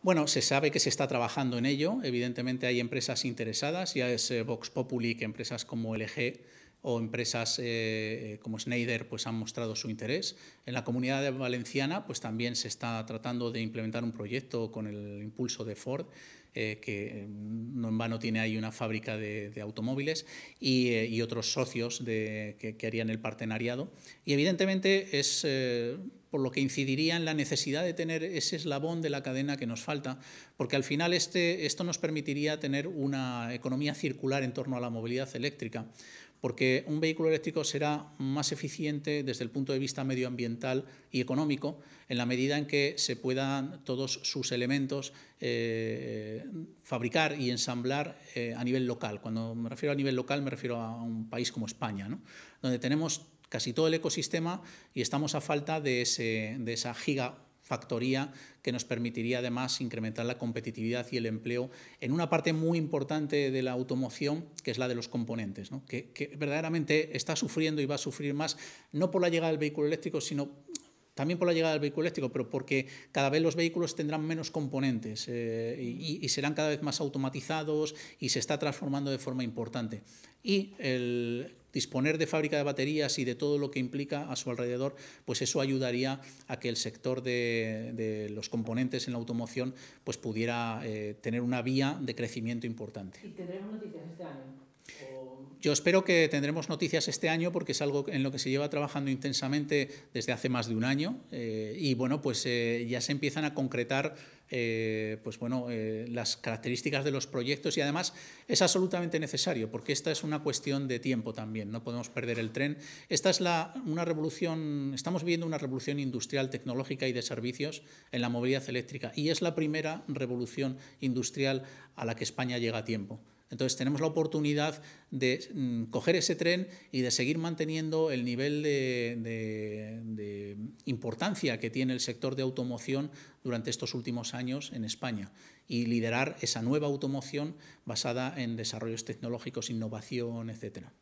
Bueno, se sabe que se está trabajando en ello. Evidentemente hay empresas interesadas, ya es eh, Vox Populi que empresas como LG o empresas eh, eh, como Schneider pues han mostrado su interés. En la comunidad valenciana pues también se está tratando de implementar un proyecto con el impulso de Ford, eh, que mm, no en vano tiene ahí una fábrica de, automóviles, y, otros socios de, que, que, harían el partenariado. Y evidentemente es por lo que incidiría en la necesidad de tener ese eslabón de la cadena que nos falta, porque al final este, esto nos permitiría tener una economía circular en torno a la movilidad eléctrica porque un vehículo eléctrico será más eficiente desde el punto de vista medioambiental y económico en la medida en que se puedan todos sus elementos eh, fabricar y ensamblar eh, a nivel local. Cuando me refiero a nivel local me refiero a un país como España, donde tenemos casi todo el ecosistema y estamos a falta de, de esa giga factoría que nos permitiría además incrementar la competitividad y el empleo en una parte muy importante de la automoción, que es la de los componentes, que, verdaderamente está sufriendo y va a sufrir más, no por la llegada del vehículo eléctrico, sino también por la llegada del vehículo eléctrico, pero porque cada vez los vehículos tendrán menos componentes eh, y, y, serán cada vez más automatizados y se está transformando de forma importante. Y el, disponer de fábrica de baterías y de todo lo que implica a su alrededor, pues eso ayudaría a que el sector de, los componentes en la automoción pues pudiera eh, tener una vía de crecimiento importante. Y noticias este año. Yo espero que tendremos noticias este año porque es algo en lo que se lleva trabajando intensamente desde hace más de un año eh, y bueno, pues eh, ya se empiezan a concretar eh, pues las características de los proyectos y además es absolutamente necesario porque esta es una cuestión de tiempo también, no podemos perder el tren. Esta es una revolución, estamos viviendo una revolución industrial, tecnológica y de servicios en la movilidad eléctrica y es la primera revolución industrial a la que España llega a tiempo. Entonces tenemos la oportunidad de mm, coger ese tren y de seguir manteniendo el nivel de, de, importancia que tiene el sector de automoción durante estos últimos años en España y liderar esa nueva automoción basada en desarrollos tecnológicos, innovación, etcétera.